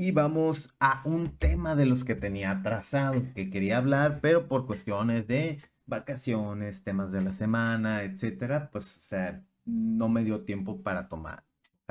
Y vamos a un tema de los que tenía atrasado, que quería hablar, pero por cuestiones de vacaciones, temas de la semana, etcétera, pues no me dio tiempo para tomar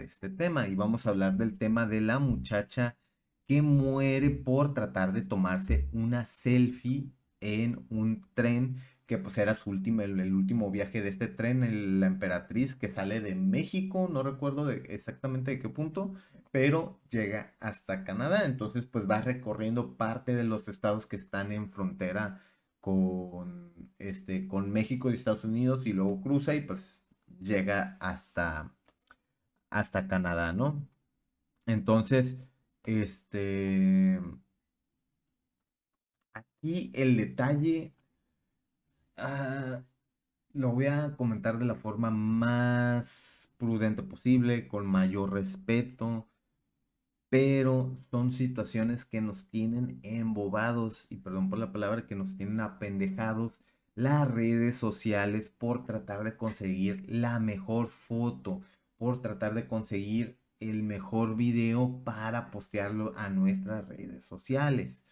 este tema. Y vamos a hablar del tema de la muchacha que muere por tratar de tomarse una selfie en un tren que pues era su último el, último viaje de este tren, la emperatriz que sale de México, no recuerdo exactamente de qué punto, pero llega hasta Canadá, entonces pues va recorriendo parte de los estados que están en frontera con, este, con México y Estados Unidos y luego cruza y pues llega hasta, hasta Canadá, ¿no? Entonces, este... Aquí el detalle Ah, lo voy a comentar de la forma más prudente posible, con mayor respeto, pero son situaciones que nos tienen embobados, y perdón por la palabra, que nos tienen apendejados las redes sociales por tratar de conseguir la mejor foto, por tratar de conseguir el mejor video para postearlo a nuestras redes sociales.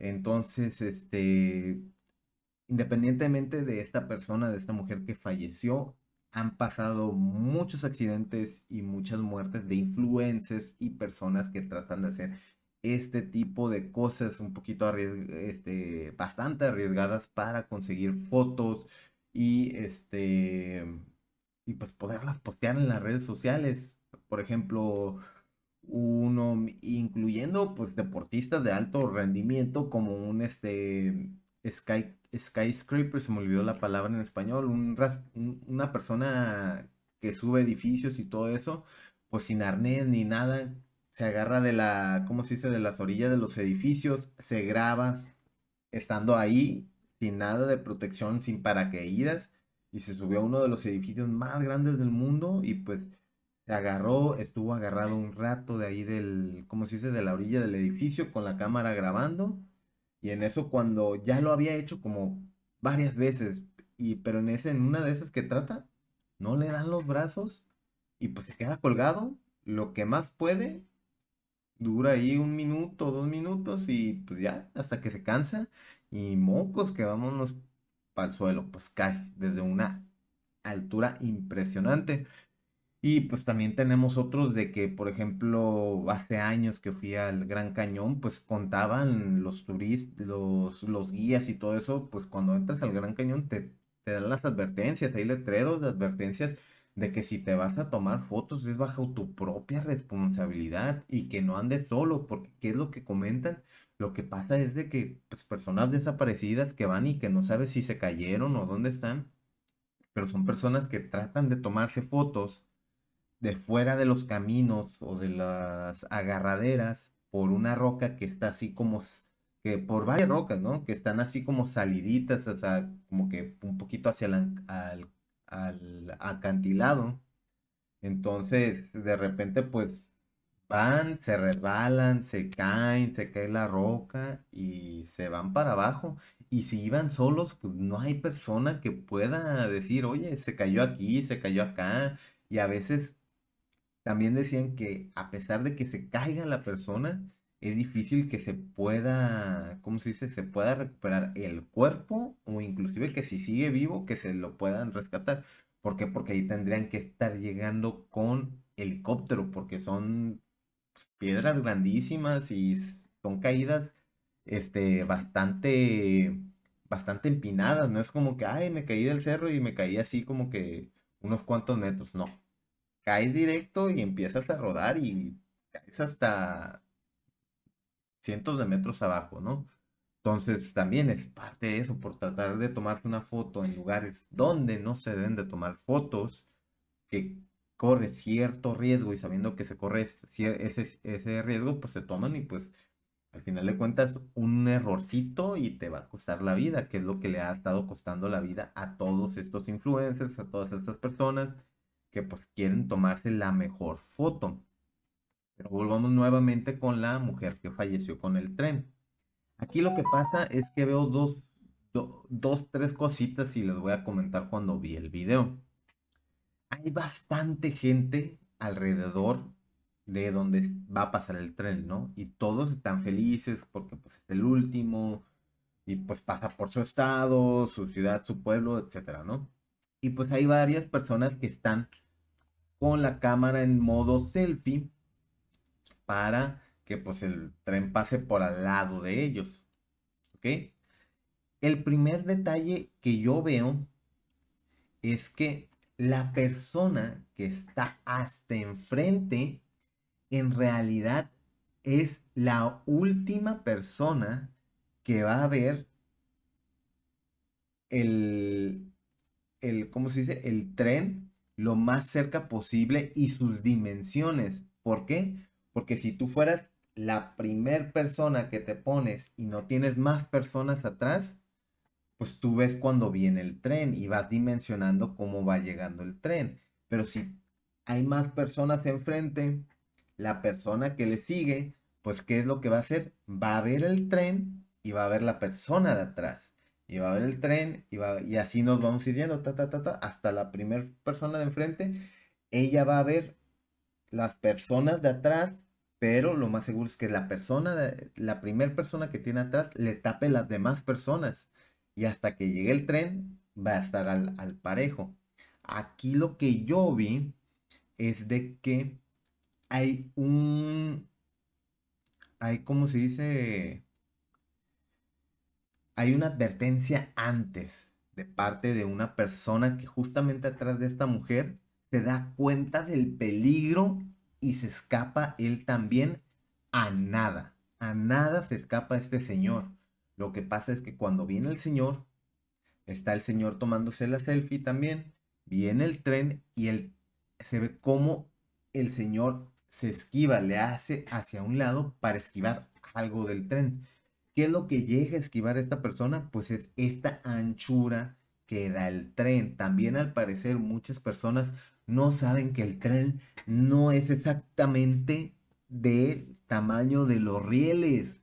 Entonces, este, independientemente de esta persona, de esta mujer que falleció, han pasado muchos accidentes y muchas muertes de influencers y personas que tratan de hacer este tipo de cosas un poquito este, bastante arriesgadas para conseguir fotos y este y pues poderlas postear en las redes sociales. Por ejemplo, uno incluyendo pues deportistas de alto rendimiento como un este sky, skyscraper, se me olvidó la palabra en español, una persona que sube edificios y todo eso, pues sin arnés ni nada, se agarra de la, ¿cómo se dice?, de las orillas de los edificios, se graba estando ahí, sin nada de protección, sin paracaídas, y se subió a uno de los edificios más grandes del mundo y pues se agarró, estuvo agarrado un rato de ahí del, ¿cómo se dice?, de la orilla del edificio con la cámara grabando y en eso cuando ya lo había hecho como varias veces, y, pero en, ese, en una de esas que trata, no le dan los brazos y pues se queda colgado lo que más puede. Dura ahí un minuto, dos minutos y pues ya, hasta que se cansa. Y mocos, que vámonos para el suelo. Pues cae desde una altura impresionante. Y pues también tenemos otros de que, por ejemplo, hace años que fui al Gran Cañón, pues contaban los turistas, los, los guías y todo eso, pues cuando entras al Gran Cañón te, dan las advertencias, hay letreros de advertencias de que si te vas a tomar fotos es bajo tu propia responsabilidad y que no andes solo, porque ¿qué es lo que comentan? Lo que pasa es de que pues, personas desaparecidas que van y que no sabes si se cayeron o dónde están, pero son personas que tratan de tomarse fotos de fuera de los caminos o de las agarraderas por una roca que está así como que por varias rocas, ¿no? Que están así como saliditas, o sea, como que un poquito hacia el acantilado. Entonces, de repente, pues van, se resbalan, se caen, se cae la roca y se van para abajo. Y si iban solos, pues no hay persona que pueda decir, oye, se cayó aquí, se cayó acá. Y a veces también decían que a pesar de que se caiga la persona, es difícil que se pueda, ¿cómo se dice? Se pueda recuperar el cuerpo o inclusive que si sigue vivo, que se lo puedan rescatar. ¿Por qué? Porque ahí tendrían que estar llegando con helicóptero, porque son piedras grandísimas y son caídas este, bastante, bastante empinadas. No es como que, ay, me caí del cerro y me caí así como que unos cuantos metros. No, caes directo y empiezas a rodar y caes hasta cientos de metros abajo, ¿no? Entonces también es parte de eso, por tratar de tomarte una foto en lugares donde no se deben de tomar fotos, que corre cierto riesgo y sabiendo que se corre ese, ese riesgo, pues se toman y pues al final de cuentas un errorcito y te va a costar la vida, que es lo que le ha estado costando la vida a todos estos influencers, a todas estas personas que pues quieren tomarse la mejor foto. Pero volvamos nuevamente con la mujer que falleció con el tren. Aquí lo que pasa es que veo dos, dos tres cositas y les voy a comentar cuando vi el video. Hay bastante gente alrededor de donde va a pasar el tren, ¿no? Y todos están felices porque pues es el último y pues pasa por su estado, su ciudad, su pueblo, etcétera, ¿no? Y pues hay varias personas que están con la cámara en modo selfie para que pues el tren pase por al lado de ellos. ¿Ok? El primer detalle que yo veo es que la persona que está hasta enfrente en realidad es la última persona que va a ver el, el ¿cómo se dice? El tren lo más cerca posible y sus dimensiones. ¿Por qué? Porque si tú fueras la primer persona que te pones y no tienes más personas atrás, pues tú ves cuando viene el tren y vas dimensionando cómo va llegando el tren. Pero si hay más personas enfrente, la persona que le sigue, pues ¿qué es lo que va a hacer? Va a ver el tren y va a ver la persona de atrás y va a ver el tren, y, va, y así nos vamos ir yendo, ta, ta, ta, hasta la primera persona de enfrente, ella va a ver las personas de atrás, pero lo más seguro es que la persona, la primera persona que tiene atrás le tape las demás personas, y hasta que llegue el tren va a estar al, al parejo. Aquí lo que yo vi es de que hay un, hay como se dice, hay una advertencia antes de parte de una persona que justamente atrás de esta mujer se da cuenta del peligro y se escapa él también a nada. A nada se escapa este señor. Lo que pasa es que cuando viene el señor, está el señor tomándose la selfie también, viene el tren y él se ve cómo el señor se esquiva, le hace hacia un lado para esquivar algo del tren. ¿Qué es lo que llega a esquivar a esta persona? Pues es esta anchura que da el tren. También al parecer muchas personas no saben que el tren no es exactamente del tamaño de los rieles.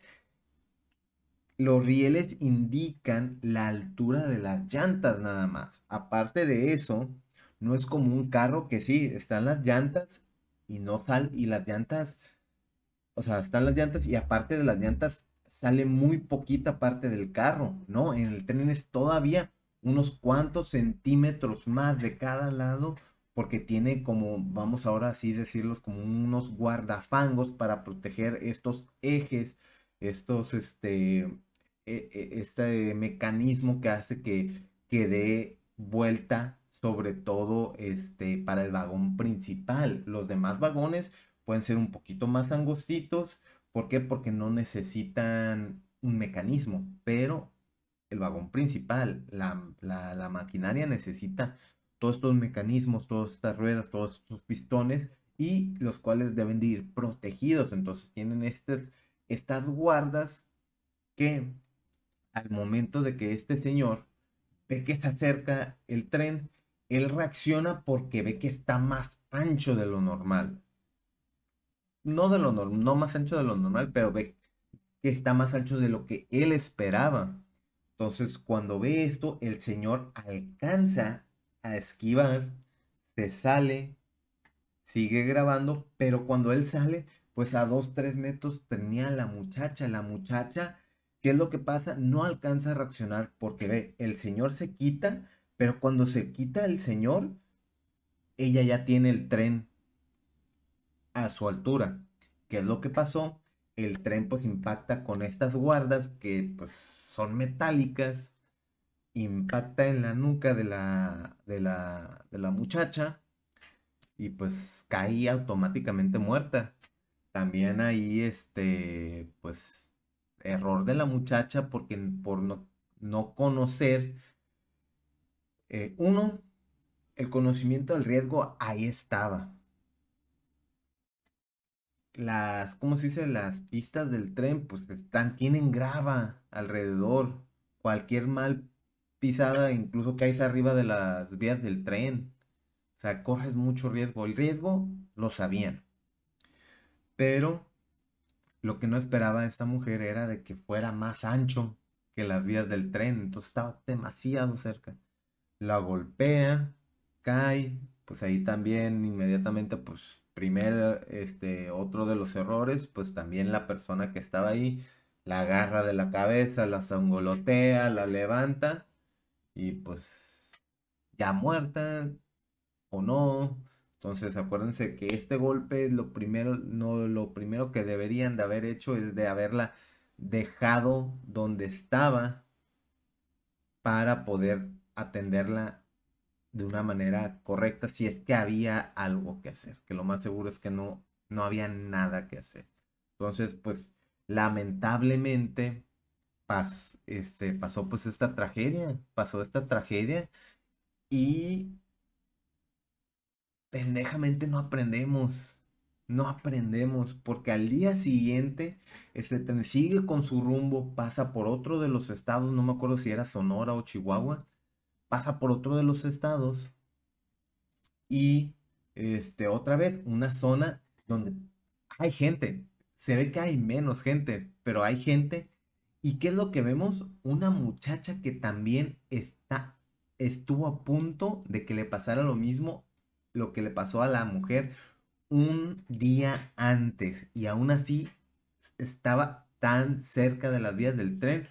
Los rieles indican la altura de las llantas nada más. Aparte de eso, no es como un carro que sí, están las llantas y no sal y las llantas, o sea, están las llantas y aparte de las llantas sale muy poquita parte del carro, ¿no? En el tren es todavía unos cuantos centímetros más de cada lado porque tiene como, vamos ahora así decirlos, como unos guardafangos para proteger estos ejes, estos, este, e, e, este mecanismo que hace que, quede vuelta sobre todo este, para el vagón principal. Los demás vagones pueden ser un poquito más angostitos, ¿Por qué? Porque no necesitan un mecanismo, pero el vagón principal, la, maquinaria necesita todos estos mecanismos, todas estas ruedas, todos estos pistones y los cuales deben de ir protegidos. Entonces tienen estas guardas que al momento de que este señor ve que se acerca el tren, él reacciona porque ve que está más ancho de lo normal no de lo no más ancho de lo normal, pero ve que está más ancho de lo que él esperaba. Entonces, cuando ve esto, el señor alcanza a esquivar, se sale, sigue grabando, pero cuando él sale, pues a dos, tres metros tenía la muchacha, la muchacha, ¿qué es lo que pasa? No alcanza a reaccionar porque ve, el señor se quita, pero cuando se quita el señor, ella ya tiene el tren a su altura. ¿Qué es lo que pasó? El tren pues impacta con estas guardas que pues son metálicas, impacta en la nuca de la, de la, muchacha y pues caí automáticamente muerta. También ahí este pues error de la muchacha porque por no, no conocer eh, uno el conocimiento del riesgo ahí estaba las, ¿cómo se dice? Las pistas del tren, pues están, tienen grava alrededor. Cualquier mal pisada, incluso caes arriba de las vías del tren. O sea, corres mucho riesgo. El riesgo lo sabían. Pero lo que no esperaba esta mujer era de que fuera más ancho que las vías del tren. Entonces estaba demasiado cerca. La golpea, cae, pues ahí también inmediatamente, pues primer, este, otro de los errores, pues también la persona que estaba ahí la agarra de la cabeza, la zangolotea, la levanta y pues ya muerta o no. Entonces acuérdense que este golpe lo primero, no, lo primero que deberían de haber hecho es de haberla dejado donde estaba para poder atenderla de una manera correcta si es que había algo que hacer, que lo más seguro es que no, no había nada que hacer. Entonces, pues lamentablemente pas, este, pasó pues esta tragedia, pasó esta tragedia y pendejamente no aprendemos. No aprendemos porque al día siguiente este tren sigue con su rumbo, pasa por otro de los estados, no me acuerdo si era Sonora o Chihuahua, pasa por otro de los estados y este, otra vez una zona donde hay gente. Se ve que hay menos gente, pero hay gente. ¿Y qué es lo que vemos? Una muchacha que también está, estuvo a punto de que le pasara lo mismo, lo que le pasó a la mujer un día antes. Y aún así estaba tan cerca de las vías del tren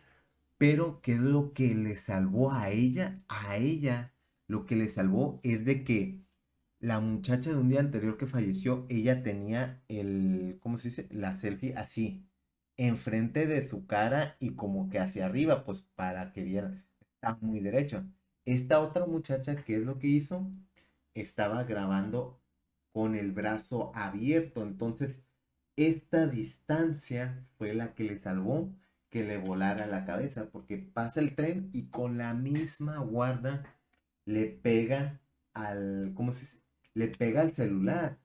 pero, ¿qué es lo que le salvó a ella? A ella lo que le salvó es de que la muchacha de un día anterior que falleció, ella tenía el, ¿cómo se dice? La selfie así, enfrente de su cara y como que hacia arriba, pues para que vieran, está muy derecho. Esta otra muchacha, ¿qué es lo que hizo? Estaba grabando con el brazo abierto, entonces esta distancia fue la que le salvó que le volara la cabeza, porque pasa el tren y con la misma guarda le pega al, ¿cómo se dice? Le pega al celular.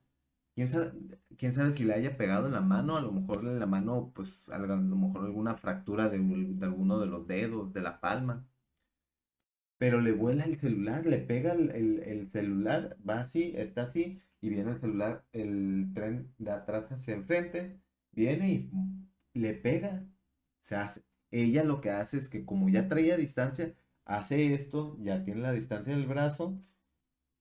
¿Quién sabe, quién sabe si le haya pegado en la mano, a lo mejor en la mano, pues a lo mejor alguna fractura de, alguno de los dedos, de la palma. Pero le vuela el celular, le pega el, el celular, va así, está así, y viene el celular, el tren de atrás hacia enfrente, viene y le pega se hace. Ella lo que hace es que como ya traía distancia, hace esto, ya tiene la distancia del brazo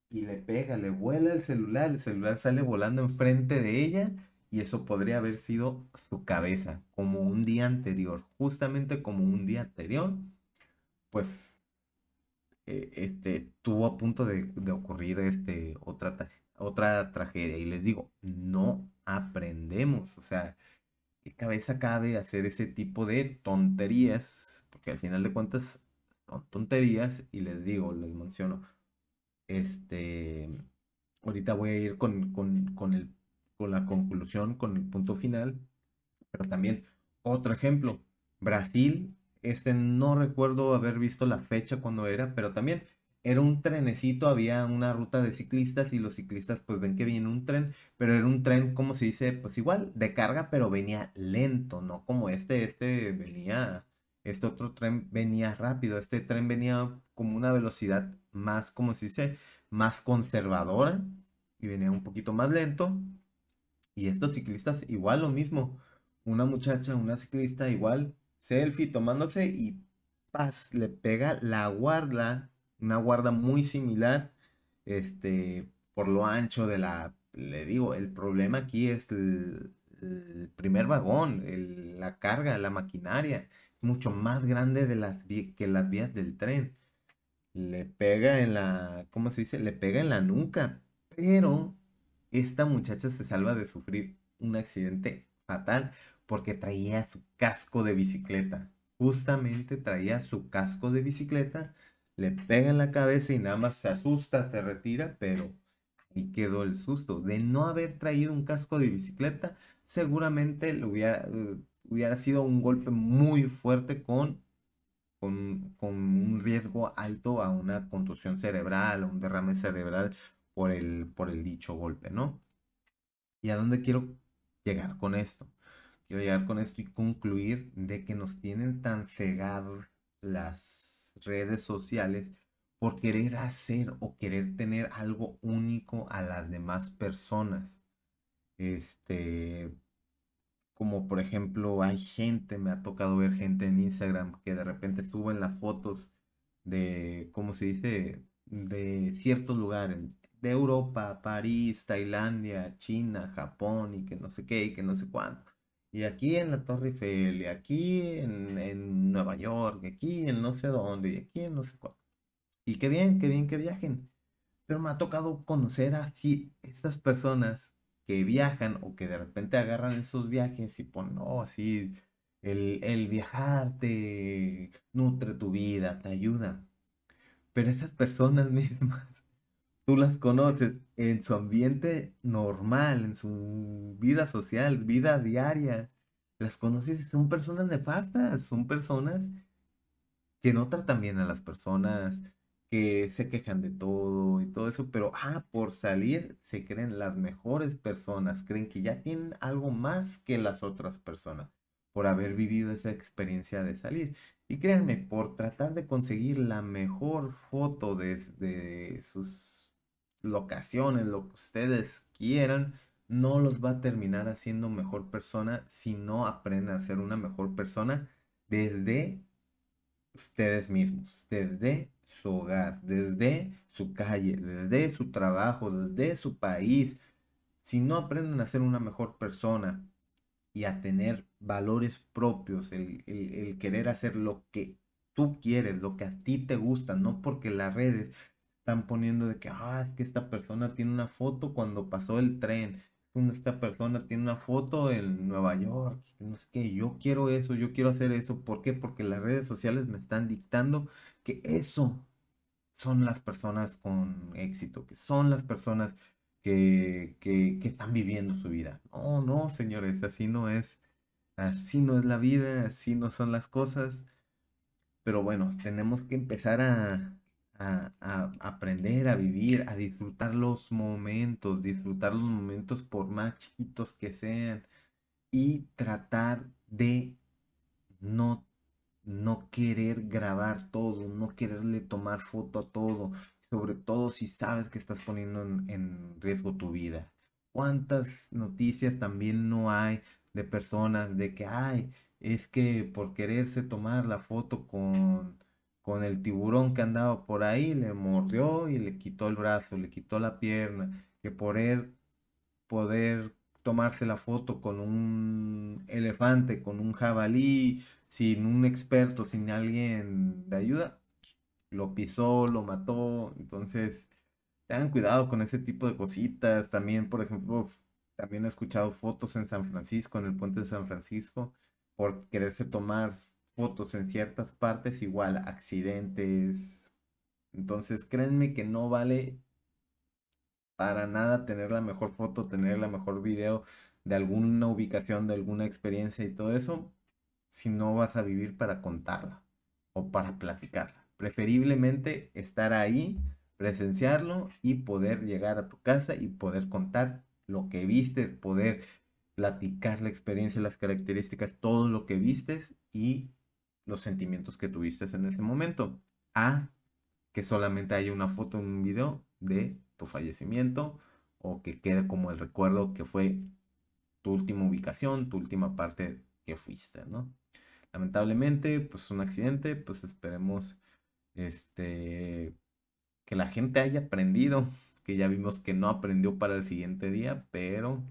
y le pega, le vuela el celular, el celular sale volando enfrente de ella y eso podría haber sido su cabeza, como un día anterior, justamente como un día anterior, pues eh, este, estuvo a punto de, ocurrir este, otra, otra tragedia. Y les digo, no aprendemos, o sea, cabeza cabe hacer ese tipo de tonterías, porque al final de cuentas son tonterías y les digo, les menciono, este, ahorita voy a ir con, con la conclusión, con el punto final, pero también otro ejemplo, Brasil, este no recuerdo haber visto la fecha cuando era, pero también era un trenecito, había una ruta de ciclistas y los ciclistas pues ven que viene un tren, pero era un tren, como se dice, pues igual, de carga, pero venía lento, no como este, este venía, este otro tren venía rápido, este tren venía como una velocidad más, como se dice, más conservadora y venía un poquito más lento. Y estos ciclistas igual lo mismo, una muchacha, una ciclista igual, selfie tomándose y paz, le pega la guarda una guarda muy similar, este, por lo ancho de la, le digo, el problema aquí es el, primer vagón, la carga, la maquinaria, mucho más grande de las, que las vías del tren. Le pega en la, ¿cómo se dice? Le pega en la nuca, pero esta muchacha se salva de sufrir un accidente fatal porque traía su casco de bicicleta. Justamente traía su casco de bicicleta le pega en la cabeza y nada más se asusta, se retira, pero ahí quedó el susto. De no haber traído un casco de bicicleta, seguramente hubiera, eh, hubiera sido un golpe muy fuerte con, con, un riesgo alto a una contusión cerebral, a un derrame cerebral por el, por el dicho golpe, ¿no? ¿Y a dónde quiero llegar con esto? Quiero llegar con esto y concluir de que nos tienen tan cegados las redes sociales por querer hacer o querer tener algo único a las demás personas. Este, como por ejemplo, hay gente, me ha tocado ver gente en Instagram que de repente suben las fotos de, ¿cómo se dice? De ciertos lugares, de Europa, París, Tailandia, China, Japón y que no sé qué y que no sé cuánto y aquí en la Torre Eiffel, y aquí en, Nueva York, y aquí en no sé dónde, y aquí en no sé cuál. Y qué bien, qué bien que viajen. Pero me ha tocado conocer así estas personas que viajan o que de repente agarran esos viajes y ponen, no oh, sí, el, el viajar te nutre tu vida, te ayuda. Pero esas personas mismas tú las conoces en su ambiente normal, en su vida social, vida diaria. Las conoces son personas nefastas, son personas que no tratan bien a las personas, que se quejan de todo y todo eso, pero ah, por salir se creen las mejores personas, creen que ya tienen algo más que las otras personas por haber vivido esa experiencia de salir. Y créanme, por tratar de conseguir la mejor foto de, de sus locaciones, lo que ustedes quieran, no los va a terminar haciendo mejor persona si no aprenden a ser una mejor persona desde ustedes mismos, desde su hogar, desde su calle, desde su trabajo, desde su país. Si no aprenden a ser una mejor persona y a tener valores propios, el, el querer hacer lo que tú quieres, lo que a ti te gusta, no porque las redes están poniendo de que, ah, es que esta persona tiene una foto cuando pasó el tren, esta persona tiene una foto en Nueva York, no sé qué, yo quiero eso, yo quiero hacer eso, ¿por qué? Porque las redes sociales me están dictando que eso son las personas con éxito, que son las personas que, que están viviendo su vida. No, no, señores, así no es, así no es la vida, así no son las cosas. Pero bueno, tenemos que empezar a, a, aprender a vivir, a disfrutar los momentos, disfrutar los momentos por más chiquitos que sean y tratar de no, no querer grabar todo, no quererle tomar foto a todo, sobre todo si sabes que estás poniendo en, riesgo tu vida. ¿Cuántas noticias también no hay de personas de que, hay. es que por quererse tomar la foto con con el tiburón que andaba por ahí, le mordió y le quitó el brazo, le quitó la pierna, que por él er, poder tomarse la foto con un elefante, con un jabalí, sin un experto, sin alguien de ayuda, lo pisó, lo mató, entonces tengan cuidado con ese tipo de cositas. También, por ejemplo, también he escuchado fotos en San Francisco, en el puente de San Francisco, por quererse tomar fotos en ciertas partes, igual accidentes. Entonces, créanme que no vale para nada tener la mejor foto, tener la mejor video de alguna ubicación, de alguna experiencia y todo eso, si no vas a vivir para contarla o para platicarla. Preferiblemente estar ahí, presenciarlo y poder llegar a tu casa y poder contar lo que vistes, poder platicar la experiencia, las características, todo lo que vistes y los sentimientos que tuviste en ese momento. A que solamente haya una foto, un video de tu fallecimiento o que quede como el recuerdo que fue tu última ubicación, tu última parte que fuiste, ¿no? Lamentablemente, pues un accidente, pues esperemos este que la gente haya aprendido, que ya vimos que no aprendió para el siguiente día, pero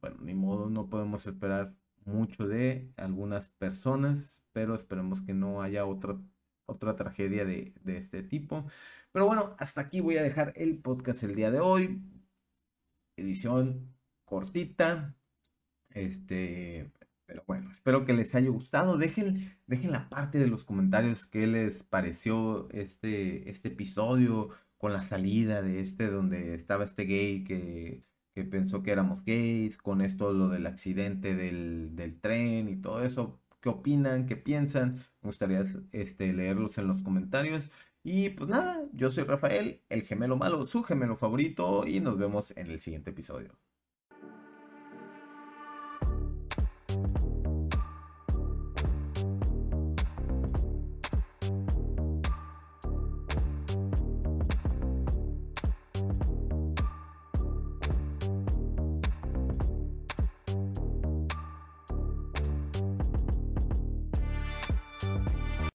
bueno, ni modo, no podemos esperar mucho de algunas personas, pero esperemos que no haya otra, otra tragedia de, este tipo. Pero bueno, hasta aquí voy a dejar el podcast el día de hoy. Edición cortita. Este, pero bueno, espero que les haya gustado. Dejen, dejen la parte de los comentarios que les pareció este, este episodio con la salida de este donde estaba este gay que que pensó que éramos gays, con esto lo del accidente del, tren y todo eso. ¿Qué opinan? ¿Qué piensan? Me gustaría este, leerlos en los comentarios. Y pues nada, yo soy Rafael, el gemelo malo, su gemelo favorito, y nos vemos en el siguiente episodio.